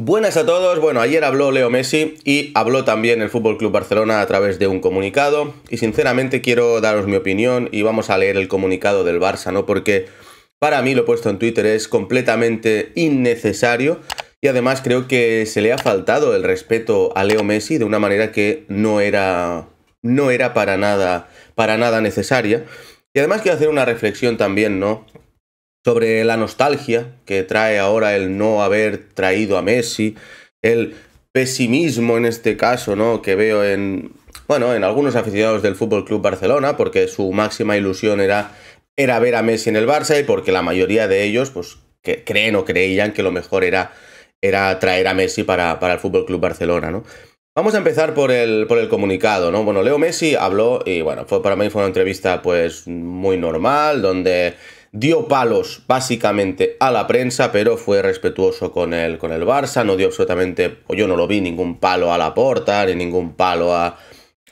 Buenas a todos. Bueno, ayer habló Leo Messi y habló también el Fútbol Club Barcelona a través de un comunicado. Y sinceramente quiero daros mi opinión y vamos a leer el comunicado del Barça, ¿no? Porque para mí, lo he puesto en Twitter, es completamente innecesario. Y además creo que se le ha faltado el respeto a Leo Messi de una manera que no era. No era para nada. Para nada necesaria. Y además quiero hacer una reflexión también, ¿no? sobre la nostalgia que trae ahora el no haber traído a Messi, el pesimismo en este caso, ¿no? Que veo en bueno, en algunos aficionados del Fútbol Club Barcelona, porque su máxima ilusión era era ver a Messi en el Barça y porque la mayoría de ellos pues creen o creían que lo mejor era era traer a Messi para, para el Fútbol Club Barcelona, ¿no? Vamos a empezar por el, por el comunicado, ¿no? Bueno, Leo Messi habló y bueno, fue, para mí fue una entrevista pues muy normal, donde dio palos básicamente a la prensa, pero fue respetuoso con el, con el Barça, no dio absolutamente, o yo no lo vi, ningún palo a la porta, ni ningún palo a,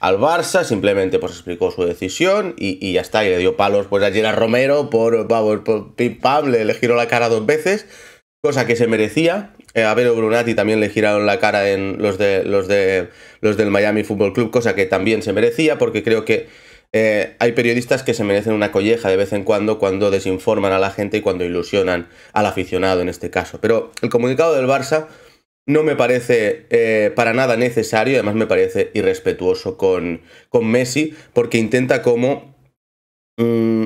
al Barça, simplemente pues explicó su decisión y, y, ya está, y le dio palos pues a Romero por, vamos, pim pam, le, giró la cara dos veces, cosa que se merecía. Eh, a Vero Brunati también le giraron la cara en los de los de los del Miami Football Club, cosa que también se merecía porque creo que eh, hay periodistas que se merecen una colleja de vez en cuando cuando desinforman a la gente y cuando ilusionan al aficionado en este caso. Pero el comunicado del Barça no me parece eh, para nada necesario, además me parece irrespetuoso con, Messi, porque intenta como, mm,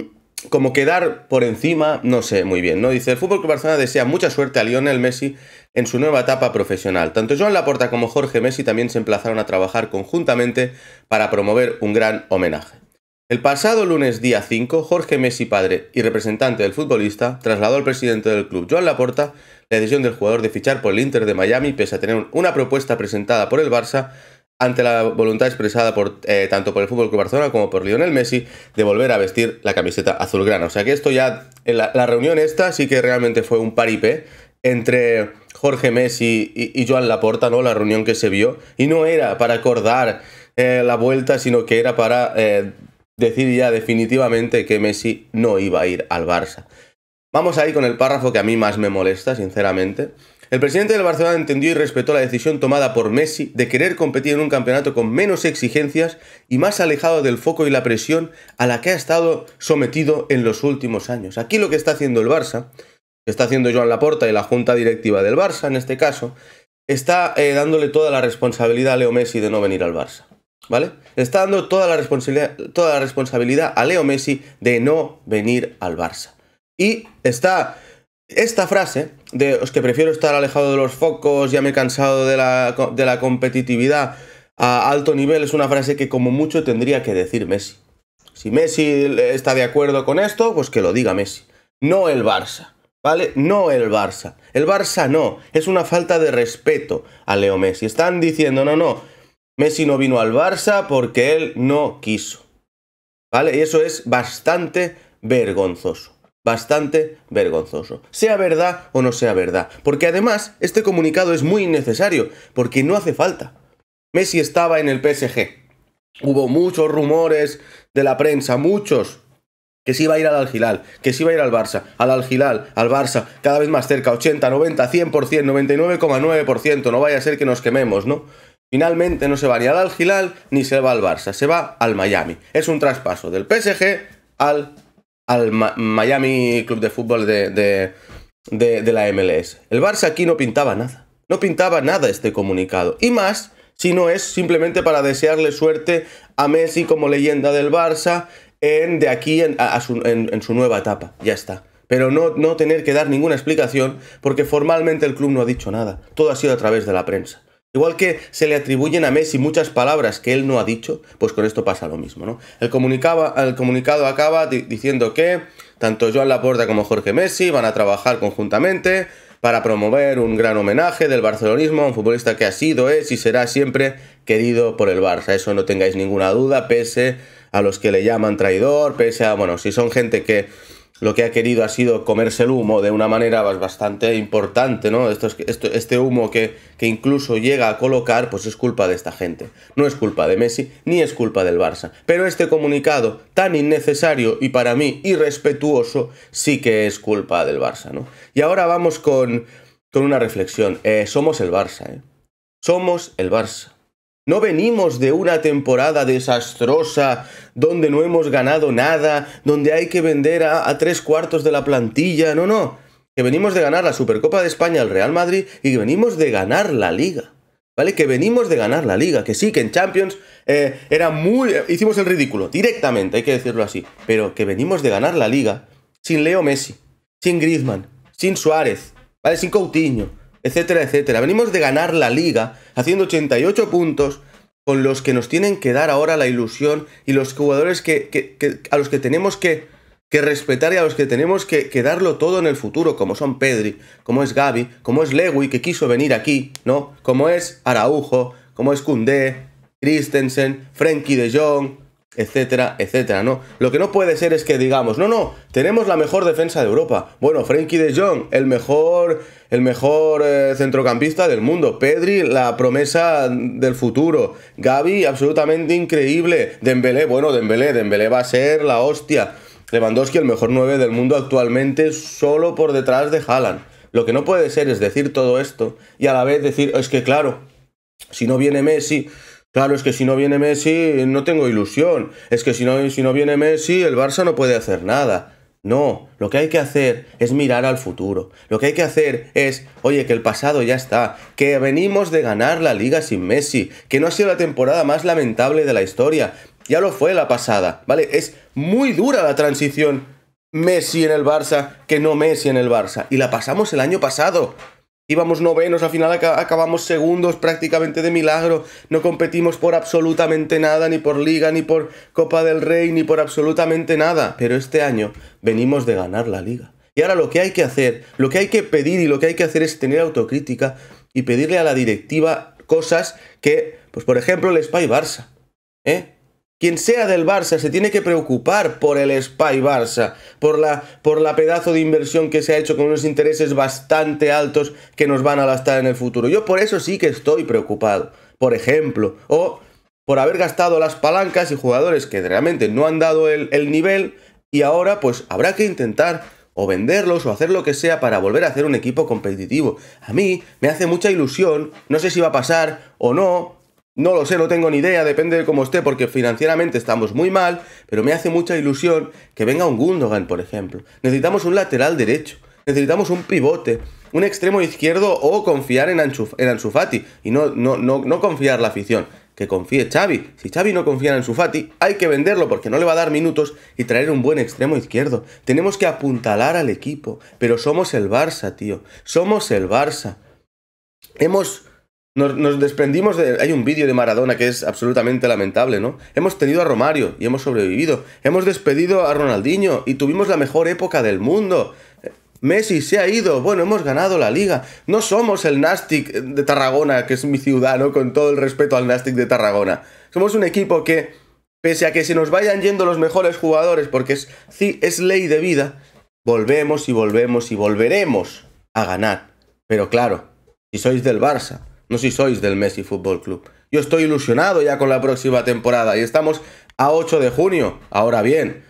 como quedar por encima, no sé muy bien, ¿no? Dice, el Fútbol Club Barcelona desea mucha suerte a Lionel Messi en su nueva etapa profesional. Tanto Joan Laporta como Jorge Messi también se emplazaron a trabajar conjuntamente para promover un gran homenaje. El pasado lunes día 5, Jorge Messi padre y representante del futbolista trasladó al presidente del club, Joan Laporta, la decisión del jugador de fichar por el Inter de Miami pese a tener una propuesta presentada por el Barça ante la voluntad expresada por, eh, tanto por el FC Barcelona como por Lionel Messi de volver a vestir la camiseta azulgrana. O sea que esto ya, la, reunión esta sí que realmente fue un paripé entre Jorge Messi y, Joan Laporta, ¿no? La reunión que se vio y no era para acordar eh, la vuelta, sino que era para eh, decir ya definitivamente que Messi no iba a ir al Barça. Vamos ahí con el párrafo que a mí más me molesta, sinceramente. El presidente del Barcelona entendió y respetó la decisión tomada por Messi de querer competir en un campeonato con menos exigencias y más alejado del foco y la presión a la que ha estado sometido en los últimos años. Aquí lo que está haciendo el Barça, que está haciendo Joan Laporta y la junta directiva del Barça en este caso, está eh, dándole toda la responsabilidad a Leo Messi de no venir al Barça. ¿Vale? Está dando toda la, responsabilidad, a Leo Messi de no venir al Barça. Y está esta frase de os que prefiero estar alejado de los focos, ya me he cansado de la, de la competitividad a alto nivel, es una frase que como mucho tendría que decir Messi. Si Messi está de acuerdo con esto, pues que lo diga Messi. No el Barça, ¿vale? No el Barça. El Barça no. Es una falta de respeto a Leo Messi. Están diciendo, no, no, Messi no vino al Barça porque él no quiso. ¿Vale? Y eso es bastante vergonzoso. Bastante vergonzoso. Sea verdad o no sea verdad. Porque además este comunicado es muy innecesario, porque no hace falta. Messi estaba en el PSG. Hubo muchos rumores de la prensa, muchos, que se iba a ir al Algilal, que se iba a ir al Barça, al Algilal, al Barça, cada vez más cerca, 80, 90, 100%, 99,9%, no vaya a ser que nos quememos, ¿no? Finalmente no se va ni al Al ni se va al Barça, se va al Miami. Es un traspaso del PSG al, al Miami Club de Fútbol de, la MLS. El Barça aquí no pintaba nada. No pintaba nada este comunicado. Y más si no es simplemente para desearle suerte a Messi como leyenda del Barça en, de aquí en, su, en, su, nueva etapa. Ya está. Pero no, no tener que dar ninguna explicación porque formalmente el club no ha dicho nada. Todo ha sido a través de la prensa. Igual que se le atribuyen a Messi muchas palabras que él no ha dicho, pues con esto pasa lo mismo, ¿no? El, comunicado acaba diciendo que tanto Joan Laporta como Jorge Messi van a trabajar conjuntamente para promover un gran homenaje del barcelonismo a un futbolista que ha sido, es y será siempre querido por el Barça. Eso no tengáis ninguna duda, pese a los que le llaman traidor, pese a, bueno, si son gente que lo que ha querido ha sido comerse el humo de una manera bastante importante, ¿no? Esto es, este humo que, que, incluso llega a colocar, pues es culpa de esta gente. No es culpa de Messi, ni es culpa del Barça. Pero este comunicado tan innecesario y para mí irrespetuoso sí que es culpa del Barça, ¿no? Y ahora vamos con, con una reflexión. Eh, somos el Barça, ¿eh? Somos el Barça. No venimos de una temporada desastrosa donde no hemos ganado nada, donde hay que vender a, tres cuartos de la plantilla, no, no. Que venimos de ganar la Supercopa de España al Real Madrid y que venimos de ganar la liga. ¿Vale? Que venimos de ganar la liga, que sí, que en Champions eh, era muy... Eh, hicimos el ridículo, directamente, hay que decirlo así. Pero que venimos de ganar la liga sin Leo Messi, sin Griezmann, sin Suárez, ¿vale? Sin Coutinho, etcétera, etcétera. Venimos de ganar la liga haciendo 88 puntos con los que nos tienen que dar ahora la ilusión y los jugadores que, a los que tenemos que, respetar y a los que tenemos que, darlo todo en el futuro, como son Pedri, como es Gaby, como es Lewy, que quiso venir aquí, ¿no? Como es Araujo, como es Kunde Christensen, Frankie de Jong, etcétera, etcétera, ¿no? Lo que no puede ser es que digamos, no, no, tenemos la mejor defensa de Europa. Bueno, Frenkie de Jong, el mejor, el mejor eh, centrocampista del mundo. Pedri, la promesa del futuro. Gaby, absolutamente increíble. Dembélé, bueno, Dembélé, Dembélé va a ser la hostia. Lewandowski, el mejor 9 del mundo actualmente, solo por detrás de Haaland. Lo que no puede ser es decir todo esto y a la vez decir, es que claro, si no viene Messi, Claro, es que si no viene Messi no tengo ilusión. Es que si no, si no viene Messi el Barça no puede hacer nada. No, lo que hay que hacer es mirar al futuro. Lo que hay que hacer es, oye, que el pasado ya está, que venimos de ganar la liga sin Messi, que no ha sido la temporada más lamentable de la historia. Ya lo fue la pasada, ¿vale? Es muy dura la transición Messi en el Barça que no Messi en el Barça. Y la pasamos el año pasado íbamos novenos, al final acabamos segundos prácticamente de milagro, no competimos por absolutamente nada, ni por liga, ni por Copa del Rey, ni por absolutamente nada, pero este año venimos de ganar la liga. Y ahora lo que hay que hacer, lo que hay que pedir y lo que hay que hacer es tener autocrítica y pedirle a la directiva cosas que, pues por ejemplo, el Spy Barça, ¿eh? Quien sea del Barça se tiene que preocupar por el Spy Barça, por la, por la pedazo de inversión que se ha hecho con unos intereses bastante altos que nos van a lastar en el futuro. Yo por eso sí que estoy preocupado, por ejemplo, o por haber gastado las palancas y jugadores que realmente no han dado el, el nivel y ahora pues habrá que intentar o venderlos o hacer lo que sea para volver a hacer un equipo competitivo. A mí me hace mucha ilusión, no sé si va a pasar o no, no lo sé, no tengo ni idea, depende de cómo esté, porque financieramente estamos muy mal, pero me hace mucha ilusión que venga un Gundogan, por ejemplo. Necesitamos un lateral derecho, necesitamos un pivote, un extremo izquierdo o confiar en, Anchuf en Anzufati y no, no, no, no confiar la afición. Que confíe Xavi. Si Xavi no confía en Anzufati, hay que venderlo porque no le va a dar minutos y traer un buen extremo izquierdo. Tenemos que apuntalar al equipo, pero somos el Barça, tío. Somos el Barça. Hemos nos, desprendimos de... Hay un vídeo de Maradona que es absolutamente lamentable, ¿no? Hemos tenido a Romario y hemos sobrevivido. Hemos despedido a Ronaldinho y tuvimos la mejor época del mundo. Messi se ha ido, bueno, hemos ganado la liga. No somos el Nastic de Tarragona, que es mi ciudad, Con todo el respeto al Nastic de Tarragona. Somos un equipo que, pese a que se nos vayan yendo los mejores jugadores, porque sí, es ley de vida, volvemos y volvemos y volveremos a ganar. Pero claro, si sois del Barça, no si sois del Messi Fútbol Club. Yo estoy ilusionado ya con la próxima temporada y estamos a 8 de junio. Ahora bien,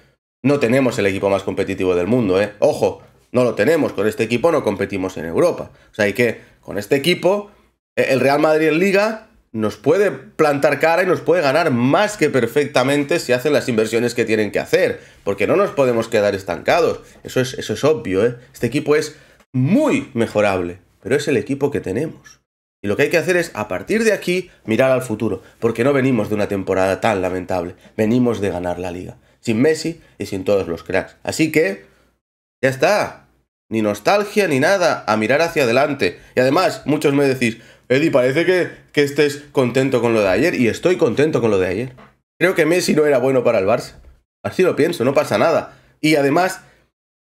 no tenemos el equipo más competitivo del mundo, ¿eh? Ojo, no lo tenemos. Con este equipo no competimos en Europa. O sea, hay que, con este equipo, eh, el Real Madrid en Liga nos puede plantar cara y nos puede ganar más que perfectamente si hacen las inversiones que tienen que hacer. Porque no nos podemos quedar estancados. Eso es, eso es obvio, ¿eh? Este equipo es muy mejorable, pero es el equipo que tenemos. Y lo que hay que hacer es, a partir de aquí, mirar al futuro, porque no venimos de una temporada tan lamentable, venimos de ganar la liga, sin Messi y sin todos los cracks. Así que, ya está, ni nostalgia ni nada, a mirar hacia adelante. Y además, muchos me decís, Eddie, parece que, que estés contento con lo de ayer, y estoy contento con lo de ayer. Creo que Messi no era bueno para el Barça. Así lo pienso, no pasa nada. Y además,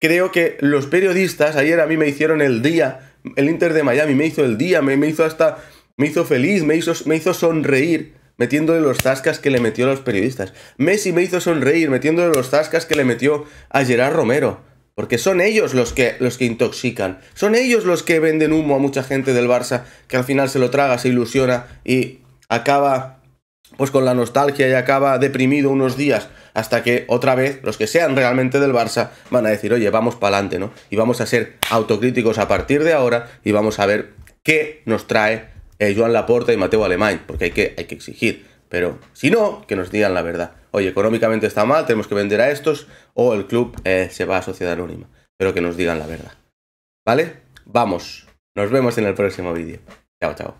creo que los periodistas ayer a mí me hicieron el día el Inter de Miami me hizo el día, me, hizo hasta, me hizo feliz, me hizo, me hizo sonreír metiéndole los tascas que le metió a los periodistas. Messi me hizo sonreír metiéndole los tascas que le metió a Gerard Romero. Porque son ellos los que, los que intoxican. Son ellos los que venden humo a mucha gente del Barça que al final se lo traga, se ilusiona y acaba pues con la nostalgia y acaba deprimido unos días hasta que otra vez los que sean realmente del Barça van a decir, oye, vamos para adelante, ¿no? Y vamos a ser autocríticos a partir de ahora y vamos a ver qué nos trae eh, Joan Laporta y Mateo Alemán, porque hay que, hay que exigir. Pero si no, que nos digan la verdad. Oye, económicamente está mal, tenemos que vender a estos o el club eh, se va a sociedad anónima. Pero que nos digan la verdad. ¿Vale? Vamos. Nos vemos en el próximo vídeo. Chao, chao.